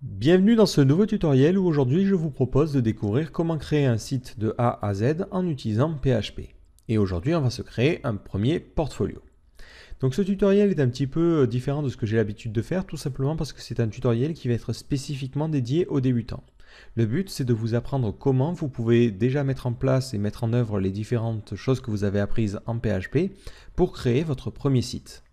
Bienvenue dans ce nouveau tutoriel où aujourd'hui je vous propose de découvrir comment créer un site de A à Z en utilisant PHP. Et aujourd'hui on va se créer un premier portfolio. Donc ce tutoriel est un petit peu euh, différent de ce que j'ai l'habitude de faire tout simplement parce que c'est un tutoriel qui va être spécifiquement dédié aux débutants. Le but c'est de vous apprendre comment vous pouvez déjà mettre en place et mettre en œuvre les différentes choses que vous avez apprises en PHP pour créer votre premier site.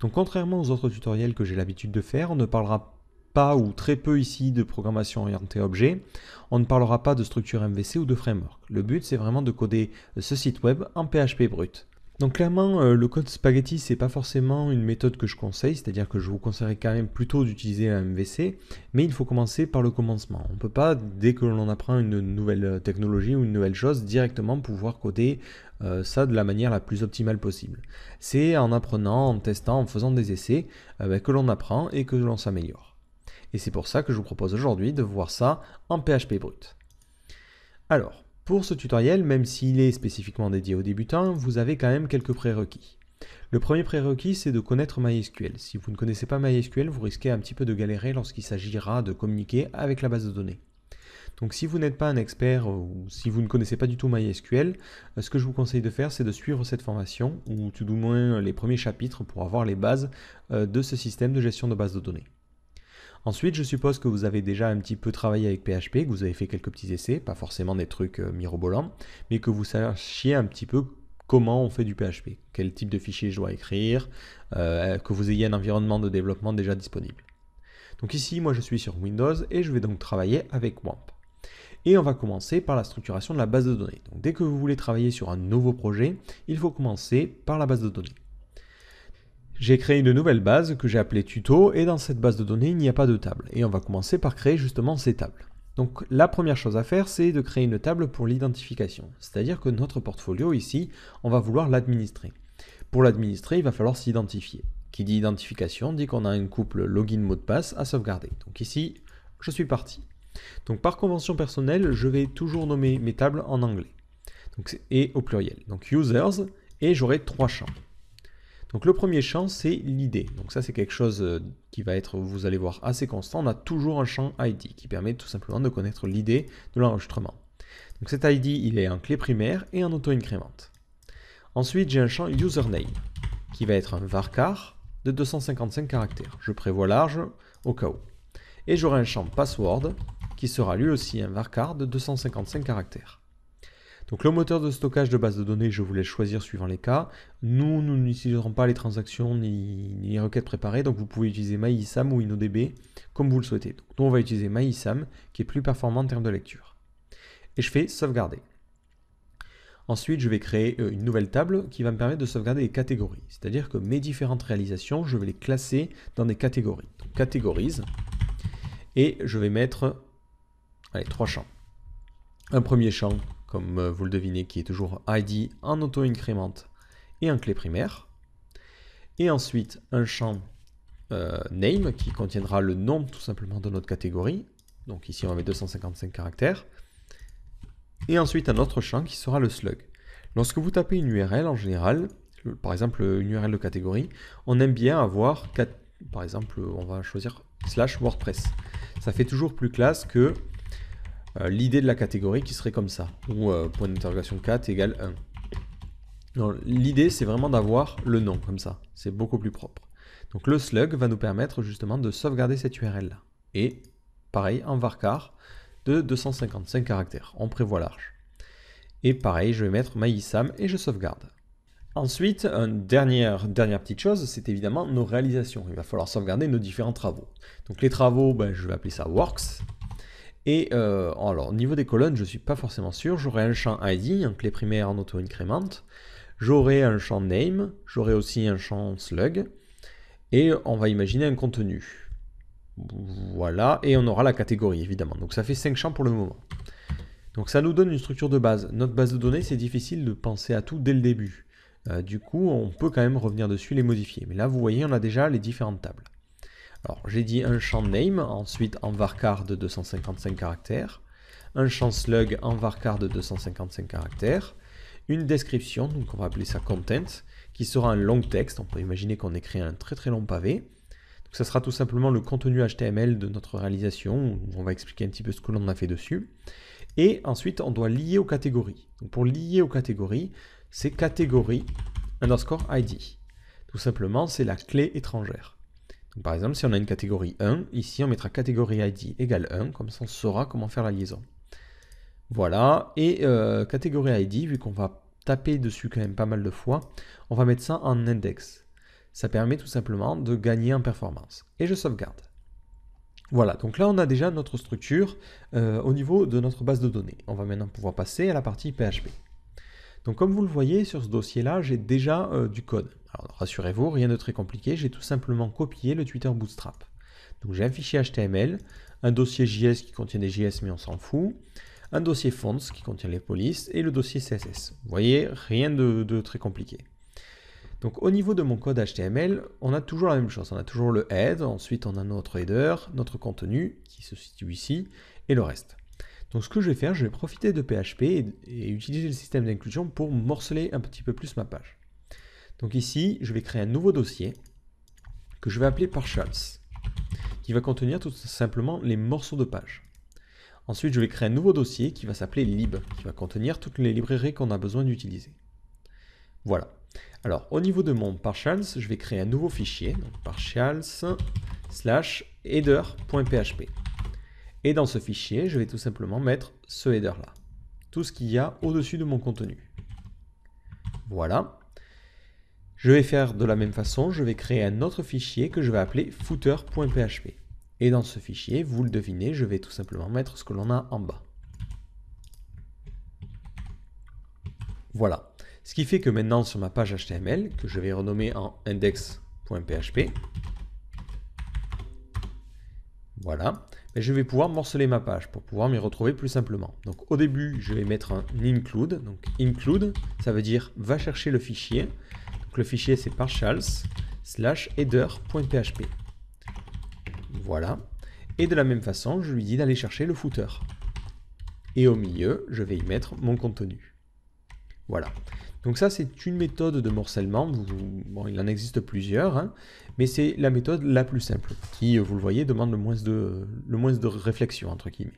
Donc contrairement aux autres tutoriels que j'ai l'habitude de faire, on ne parlera pas pas ou très peu ici de programmation orientée objet. On ne parlera pas de structure MVC ou de framework. Le but, c'est vraiment de coder euh, ce site web en PHP brut. Donc clairement, euh, le code spaghetti, c'est pas forcément une méthode que je conseille, c'est-à-dire que je vous conseillerais quand même plutôt d'utiliser un MVC, mais il faut commencer par le commencement. On ne peut pas, dès que l'on apprend une nouvelle euh, technologie ou une nouvelle chose, directement pouvoir coder ça de la manière la plus optimale possible. C'est en apprenant, en testant, en faisant des essais ben, que l'on apprend et que l'on s'améliore. Et c'est pour ça que je vous propose aujourd'hui de voir ça en PHP brut. Alors, pour ce tutoriel, même s'il est spécifiquement dédié aux débutants, vous avez quand même quelques prérequis. Le premier prérequis, c'est de connaître MySQL. Si vous ne connaissez pas MySQL, vous risquez un petit peu de galérer lorsqu'il s'agira de communiquer avec la base de données. Donc si vous n'êtes pas un expert ou si vous ne connaissez pas du tout MySQL, euh, ce que je vous conseille de faire, c'est de suivre cette formation ou tout du moins les premiers chapitres pour avoir les bases euh, de ce système de gestion de base de données. Ensuite, je suppose que vous avez déjà un petit peu travaillé avec PHP, que vous avez fait quelques petits essais, pas forcément des trucs euh, mirobolants, mais que vous sachiez un petit peu comment on fait du PHP, quel type de fichier je dois écrire, euh, que vous ayez un environnement de développement déjà disponible. Donc ici, moi je suis sur Windows et je vais donc travailler avec WAMP. Et on va commencer par la structuration de la base de données. Donc dès que vous voulez travailler sur un nouveau projet, il faut commencer par la base de données. J'ai créé une nouvelle base que j'ai appelée tuto et dans cette base de données il n'y a pas de table et on va commencer par créer justement ces tables. Donc la première chose à faire c'est de créer une table pour l'identification, c'est-à-dire que notre portfolio ici on va vouloir l'administrer. Pour l'administrer il va falloir s'identifier. Qui dit identification dit qu'on a un couple login mot de passe à sauvegarder. Donc ici je suis parti. Donc par convention personnelle je vais toujours nommer mes tables en anglais donc, et au pluriel. Donc users et j'aurai trois champs. Donc le premier champ, c'est l'idée. Donc ça, c'est quelque chose euh, qui va être, vous allez voir, assez constant. On a toujours un champ ID qui permet tout simplement de connaître l'idée de l'enregistrement. Donc cet ID, il est en clé primaire et en auto-incrémente. Ensuite, j'ai un champ username qui va être un varchar de 255 caractères. Je prévois large au cas où. Et j'aurai un champ password qui sera lui aussi un varchar de 255 caractères. Donc le moteur de stockage de base de données, je voulais choisir suivant les cas. Nous, nous n'utiliserons pas les transactions ni, les requêtes préparées, donc vous pouvez utiliser MyISAM ou InnoDB comme vous le souhaitez. Donc nous, on va utiliser MyISAM qui est plus performant en termes de lecture. Et je fais sauvegarder. Ensuite, je vais créer euh, une nouvelle table qui va me permettre de sauvegarder les catégories. C'est-à-dire que mes différentes réalisations, je vais les classer dans des catégories. Donc, catégorise. Et je vais mettre allez, trois champs. Un premier champ comme euh, vous le devinez, qui est toujours ID, un auto incrément et un clé primaire. Et ensuite, un champ euh, name qui contiendra le nom tout simplement de notre catégorie. Donc ici, on va mettre 255 caractères. Et ensuite, un autre champ qui sera le slug. Lorsque vous tapez une URL en général, par exemple une URL de catégorie, on aime bien avoir, par exemple, on va choisir slash WordPress. Ça fait toujours plus classe que euh, l'idée de la catégorie qui serait comme ça, ou euh, point d'interrogation 4 égale 1. L'idée, c'est vraiment d'avoir le nom comme ça. C'est beaucoup plus propre. Donc le slug va nous permettre justement de sauvegarder cette URL là. Et pareil en varcar de 255 caractères. On prévoit large. Et pareil, je vais mettre myisam et je sauvegarde. Ensuite, dernière, dernière petite chose, c'est évidemment nos réalisations. Il va falloir sauvegarder nos différents travaux. Donc les travaux, ben, je vais appeler ça works. Et euh, alors, au niveau des colonnes, je ne suis pas forcément sûr. J'aurai un champ ID, en clé primaire en auto-incrément. J'aurai un champ name. J'aurai aussi un champ slug. Et on va imaginer un contenu. Voilà. Et on aura la catégorie, évidemment. Donc ça fait 5 champs pour le moment. Donc ça nous donne une structure de base. Notre base de données, c'est difficile de penser à tout dès le début. Euh, du coup, on peut quand même revenir dessus, et les modifier. Mais là, vous voyez, on a déjà les différentes tables j'ai dit un champ name, ensuite en varchar de 255 caractères, un champ slug en varchar de 255 caractères, une description, donc on va appeler ça content, qui sera un long texte, on peut imaginer qu'on écrit un très très long pavé. Donc ça sera tout simplement le contenu HTML de notre réalisation, où on va expliquer un petit peu ce que l'on a fait dessus. Et ensuite on doit lier aux catégories. pour lier aux catégories, c'est catégorie underscore ID. Tout simplement c'est la clé étrangère par exemple, si on a une catégorie 1, ici on mettra catégorie ID égale 1, comme ça on saura comment faire la liaison. Voilà, et euh, catégorie ID, vu qu'on va taper dessus quand même pas mal de fois, on va mettre ça en index. Ça permet tout simplement de gagner en performance. Et je sauvegarde. Voilà, donc là on a déjà notre structure euh, au niveau de notre base de données. On va maintenant pouvoir passer à la partie PHP. Donc comme vous le voyez, sur ce dossier-là, j'ai déjà euh, du code. rassurez-vous, rien de très compliqué, j'ai tout simplement copié le Twitter Bootstrap. Donc j'ai un fichier HTML, un dossier JS qui contient des JS mais on s'en fout, un dossier fonts qui contient les polices et le dossier CSS. Vous voyez, rien de, de très compliqué. Donc au niveau de mon code HTML, on a toujours la même chose. On a toujours le head, ensuite on a notre header, notre contenu qui se situe ici, et le reste. Donc ce que je vais faire, je vais profiter de PHP et, utiliser le système d'inclusion pour morceler un petit peu plus ma page. Donc ici, je vais créer un nouveau dossier que je vais appeler Partials, qui va contenir tout simplement les morceaux de page. Ensuite, je vais créer un nouveau dossier qui va s'appeler lib, qui va contenir toutes les librairies qu'on a besoin d'utiliser. Voilà. Alors, au niveau de mon partials, je vais créer un nouveau fichier, donc partials slash header.php. Et dans ce fichier, je vais tout simplement mettre ce header-là. Tout ce qu'il y a au-dessus de mon contenu. Voilà. Je vais faire de la même façon, je vais créer un autre fichier que je vais appeler footer.php. Et dans ce fichier, vous le devinez, je vais tout simplement mettre ce que l'on a en bas. Voilà. Ce qui fait que maintenant sur ma page HTML, que je vais renommer en index.php, voilà. je vais pouvoir morceler ma page pour pouvoir m'y retrouver plus simplement. Donc au début, je vais mettre un include. Donc include, ça veut dire va chercher le fichier. Donc le fichier c'est partials slash header.php. Voilà. Et de la même façon, je lui dis d'aller chercher le footer. Et au milieu, je vais y mettre mon contenu. Voilà. Donc ça, c'est une méthode de morcellement. il en existe plusieurs, hein. mais c'est la méthode la plus simple, qui, euh, vous le voyez, demande le moins de, le moins de réflexion, entre guillemets.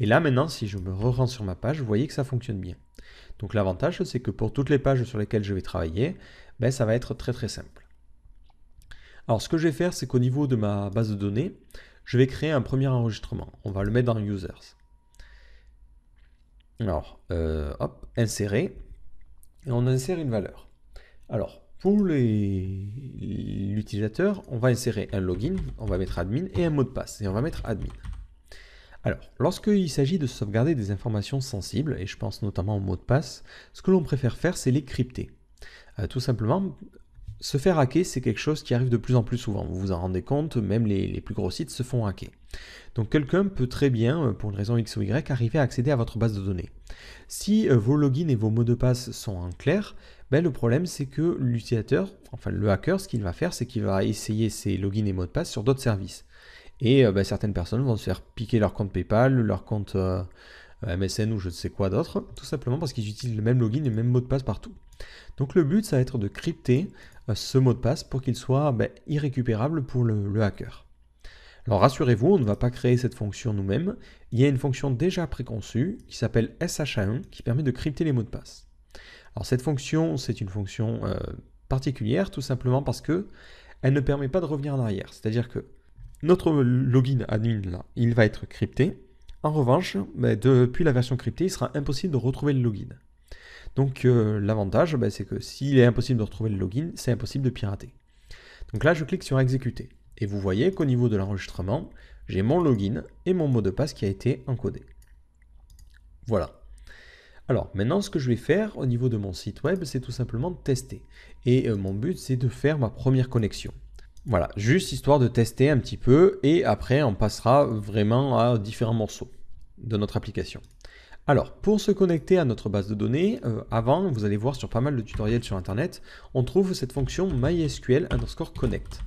Et là, maintenant, si je me rends sur ma page, vous voyez que ça fonctionne bien. Donc l'avantage, c'est que pour toutes les pages sur lesquelles je vais travailler, ben, ça va être très très simple. Alors ce que je vais faire, c'est qu'au niveau de ma base de données, je vais créer un premier enregistrement. On va le mettre dans Users. Alors, euh, hop, insérer on insère une valeur. Alors, pour l'utilisateur, on va insérer un login, on va mettre admin et un mot de passe, et on va mettre admin. Alors, lorsqu'il s'agit de sauvegarder des informations sensibles, et je pense notamment au mot de passe, ce que l'on préfère faire, c'est les crypter. Euh, tout simplement se faire hacker, c'est quelque chose qui arrive de plus en plus souvent. Vous vous en rendez compte, même les, plus gros sites se font hacker. Donc quelqu'un peut très bien, euh, pour une raison X ou Y, arriver à accéder à votre base de données. Si euh, vos logins et vos mots de passe sont en clair, ben le problème c'est que l'utilisateur, enfin le hacker, ce qu'il va faire, c'est qu'il va essayer ses logins et mots de passe sur d'autres services. Et euh, ben, certaines personnes vont se faire piquer leur compte PayPal, leur compte MSN ou je ne sais quoi d'autre, tout simplement parce qu'ils utilisent le même login et le même mot de passe partout. Donc le but, ça va être de crypter euh, ce mot de passe pour qu'il soit ben, irrécupérable pour le, hacker. Alors rassurez-vous, on ne va pas créer cette fonction nous-mêmes. Il y a une fonction déjà préconçue qui s'appelle SHA1 qui permet de crypter les mots de passe. Alors cette fonction, c'est une fonction euh, particulière tout simplement parce que elle ne permet pas de revenir en arrière. C'est-à-dire que notre login admin, là, il va être crypté. En revanche, ben, depuis la version cryptée, il sera impossible de retrouver le login. Donc euh, l'avantage, bah, c'est que s'il est impossible de retrouver le login, c'est impossible de pirater. Donc là, je clique sur exécuter. Et vous voyez qu'au niveau de l'enregistrement, j'ai mon login et mon mot de passe qui a été encodé. Voilà. Alors maintenant, ce que je vais faire au niveau de mon site web, c'est tout simplement tester. Et euh, mon but, c'est de faire ma première connexion. Voilà, juste histoire de tester un petit peu et après on passera vraiment à différents morceaux de notre application. Alors, pour se connecter à notre base de données, euh, avant, vous allez voir sur pas mal de tutoriels sur Internet, on trouve cette fonction mysql underscore connect.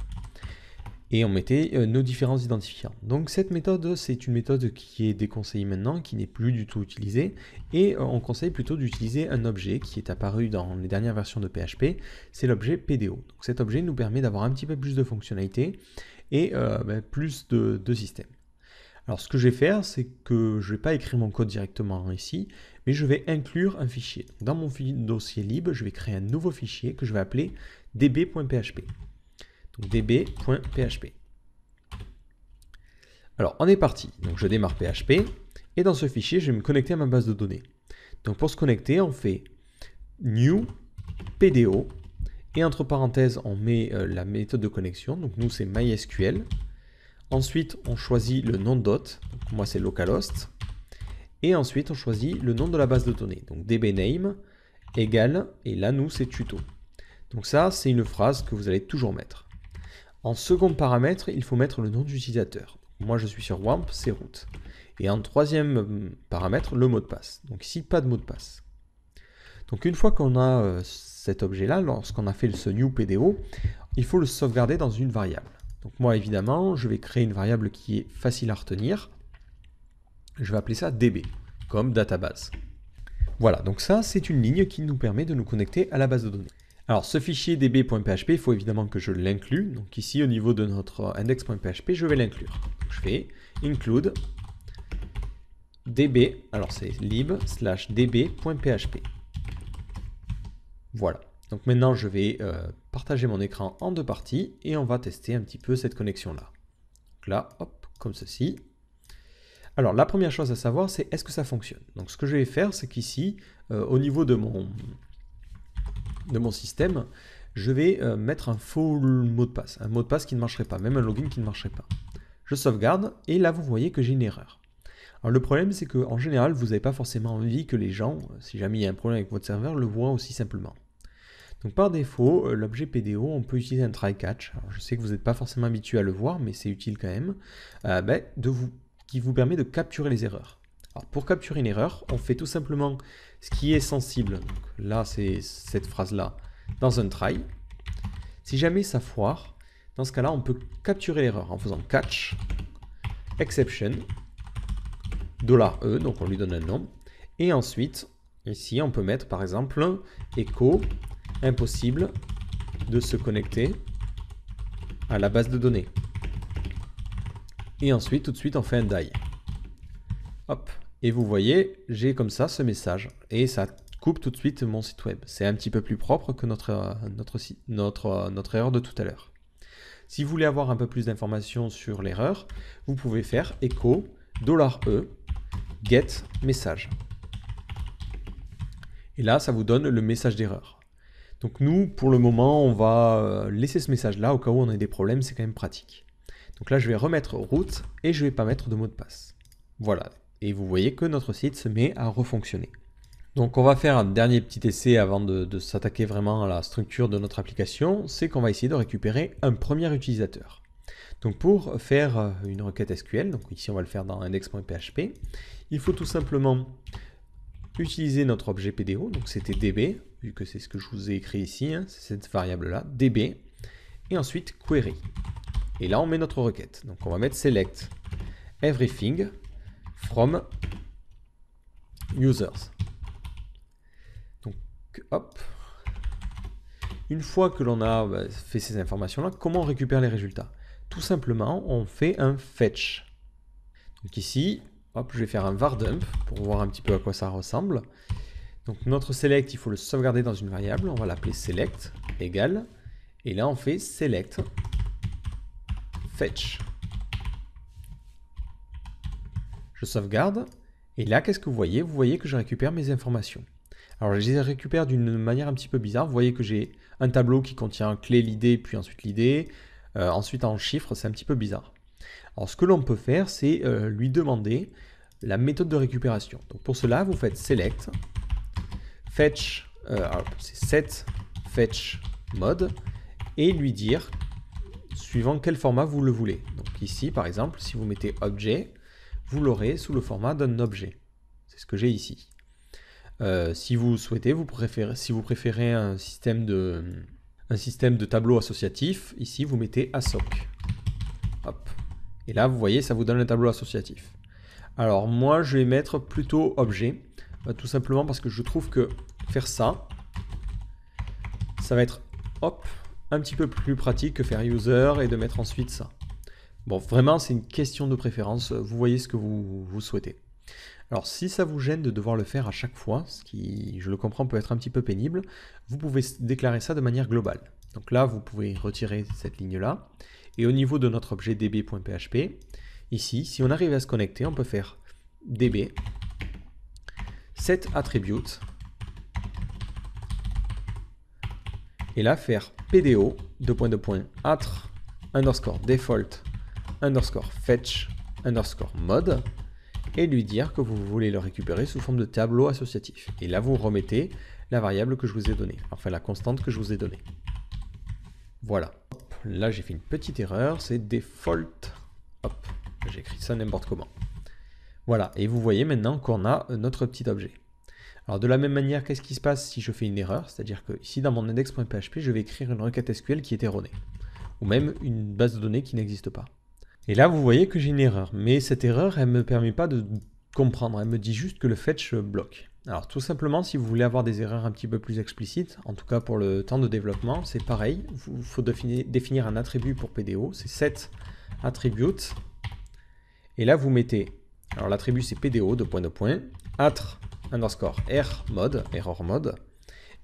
Et on mettait euh, nos différents identifiants. Donc cette méthode, c'est une méthode qui est déconseillée maintenant, qui n'est plus du tout utilisée. Et euh, on conseille plutôt d'utiliser un objet qui est apparu dans les dernières versions de PHP, c'est l'objet PDO. Donc cet objet nous permet d'avoir un petit peu plus de fonctionnalités et ben, plus de systèmes. Alors ce que je vais faire, c'est que je ne vais pas écrire mon code directement ici, mais je vais inclure un fichier. Dans mon dossier libre, je vais créer un nouveau fichier que je vais appeler db.php. Donc db.php. Alors on est parti. Donc je démarre PHP et dans ce fichier, je vais me connecter à ma base de données. Donc pour se connecter, on fait new pdo et entre parenthèses, on met euh, la méthode de connexion. Donc nous c'est mysql Ensuite, on choisit le nom d'hôte. Moi, c'est localhost. Et ensuite, on choisit le nom de la base de données. Donc dbname égal, et là, nous, c'est tuto. Donc ça, c'est une phrase que vous allez toujours mettre. En second paramètre, il faut mettre le nom d'utilisateur. Moi, je suis sur WAMP, c'est root. Et en troisième hum, paramètre, le mot de passe. Donc ici, pas de mot de passe. Donc une fois qu'on a euh, cet objet-là, lorsqu'on a fait ce new PDO, il faut le sauvegarder dans une variable. Donc moi, évidemment, je vais créer une variable qui est facile à retenir. Je vais appeler ça DB, comme database. Voilà, donc ça, c'est une ligne qui nous permet de nous connecter à la base de données. Alors ce fichier db.php, il faut évidemment que je l'inclue. Donc ici, au niveau de notre index.php, je vais l'inclure. Je fais include db, alors c'est lib slash db.php. Voilà. Donc maintenant, je vais euh, partager mon écran en deux parties et on va tester un petit peu cette connexion-là. là, hop, comme ceci. Alors la première chose à savoir, c'est est-ce que ça fonctionne Donc ce que je vais faire, c'est qu'ici, euh, au niveau de mon, de mon système, je vais euh, mettre un faux mot de passe, un mot de passe qui ne marcherait pas, même un login qui ne marcherait pas. Je sauvegarde et là vous voyez que j'ai une erreur. Alors le problème c'est qu'en général vous n'avez pas forcément envie que les gens, si jamais il y a un problème avec votre serveur, le voient aussi simplement. Donc par défaut, euh, l'objet PDO, on peut utiliser un try catch. je sais que vous n'êtes pas forcément habitué à le voir, mais c'est utile quand même, euh, ben, qui vous permet de capturer les erreurs. Alors pour capturer une erreur, on fait tout simplement ce qui est sensible. là, c'est cette phrase-là dans un try. Si jamais ça foire, dans ce cas-là, on peut capturer l'erreur en faisant catch, exception, $e, donc on lui donne un nom. Et ensuite, ici, on peut mettre par exemple echo impossible de se connecter à la base de données. Et ensuite, tout de suite, on fait un die. Hop. Et vous voyez, j'ai comme ça ce message. Et ça coupe tout de suite mon site web. C'est un petit peu plus propre que notre, euh, notre, notre, euh, notre erreur de tout à l'heure. Si vous voulez avoir un peu plus d'informations sur l'erreur, vous pouvez faire echo $e get message. Et là, ça vous donne le message d'erreur. Donc nous, pour le moment, on va euh, laisser ce message-là au cas où on a des problèmes, c'est quand même pratique. Donc là, je vais remettre route et je ne vais pas mettre de mot de passe. Voilà. Et vous voyez que notre site se met à refonctionner. Donc on va faire un dernier petit essai avant de, s'attaquer vraiment à la structure de notre application, c'est qu'on va essayer de récupérer un premier utilisateur. Donc pour faire euh, une requête SQL, donc ici on va le faire dans index.php, il faut tout simplement utiliser notre objet PDO, donc c'était DB, vu que c'est ce que je vous ai écrit ici, hein, c'est cette variable-là, db, et ensuite query. Et là, on met notre requête. Donc, on va mettre select everything from users. Donc, hop. Une fois que l'on a bah, fait ces informations-là, comment on récupère les résultats Tout simplement, on fait un fetch. Donc ici, hop, je vais faire un var dump pour voir un petit peu à quoi ça ressemble. Donc notre select, il faut le sauvegarder dans une variable. On va l'appeler select égal. Et là, on fait select fetch. Je sauvegarde. Et là, qu'est-ce que vous voyez Vous voyez que je récupère mes informations. Alors, je les récupère d'une manière un petit peu bizarre. Vous voyez que j'ai un tableau qui contient clé, l'idée, puis ensuite l'idée. Euh, ensuite, en chiffres, c'est un petit peu bizarre. Alors, ce que l'on peut faire, c'est euh, lui demander la méthode de récupération. Donc, pour cela, vous faites select fetch, euh, c'est set fetch mode et lui dire suivant quel format vous le voulez. Donc ici, par exemple, si vous mettez objet, vous l'aurez sous le format d'un objet. C'est ce que j'ai ici. Euh, si vous souhaitez, vous préférez, si vous préférez un système de, un système de tableau associatif, ici vous mettez ASOC. Et là, vous voyez, ça vous donne un tableau associatif. Alors moi, je vais mettre plutôt objet, euh, tout simplement parce que je trouve que faire ça. Ça va être, hop, un petit peu plus pratique que faire user et de mettre ensuite ça. Bon, vraiment, c'est une question de préférence. Vous voyez ce que vous, vous, souhaitez. Alors, si ça vous gêne de devoir le faire à chaque fois, ce qui, je le comprends, peut être un petit peu pénible, vous pouvez déclarer ça de manière globale. Donc là, vous pouvez retirer cette ligne-là. Et au niveau de notre objet db.php, ici, si on arrive à se connecter, on peut faire db set attribute Et là, faire PDO, deux points, underscore default, underscore fetch, underscore mode, et lui dire que vous voulez le récupérer sous forme de tableau associatif. Et là, vous remettez la variable que je vous ai donnée, enfin la constante que je vous ai donnée. Voilà. là, j'ai fait une petite erreur, c'est default. Hop, écrit ça n'importe comment. Voilà, et vous voyez maintenant qu'on a notre petit objet. Alors de la même manière, qu'est-ce qui se passe si je fais une erreur C'est-à-dire que ici dans mon index.php, je vais écrire une requête SQL qui est erronée. Ou même une base de données qui n'existe pas. Et là, vous voyez que j'ai une erreur. Mais cette erreur, elle ne me permet pas de comprendre. Elle me dit juste que le fetch bloque. Alors tout simplement, si vous voulez avoir des erreurs un petit peu plus explicites, en tout cas pour le temps de développement, c'est pareil. Il faut définir un attribut pour PDO. C'est set attribute. Et là, vous mettez... Alors l'attribut, c'est PDO, de point de point. Atre underscore R mode, error mode,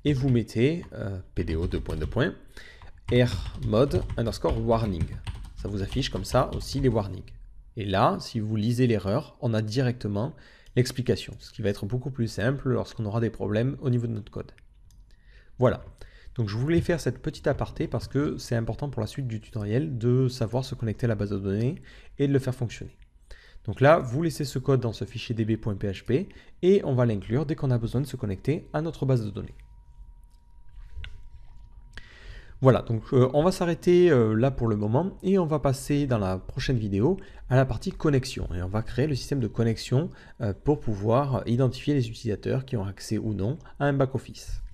et vous mettez euh, PDO 2.2. R mode underscore warning. Ça vous affiche comme ça aussi les warnings. Et là, si vous lisez l'erreur, on a directement l'explication, ce qui va être beaucoup plus simple lorsqu'on aura des problèmes au niveau de notre code. Voilà. Donc je voulais faire cette petite aparté parce que c'est important pour la suite du tutoriel de savoir se connecter à la base de données et de le faire fonctionner. Donc là, vous laissez ce code dans ce fichier db.php et on va l'inclure dès qu'on a besoin de se connecter à notre base de données. Voilà, donc euh, on va s'arrêter euh, là pour le moment et on va passer dans la prochaine vidéo à la partie connexion. Et on va créer le système de connexion euh, pour pouvoir identifier les utilisateurs qui ont accès ou non à un back-office.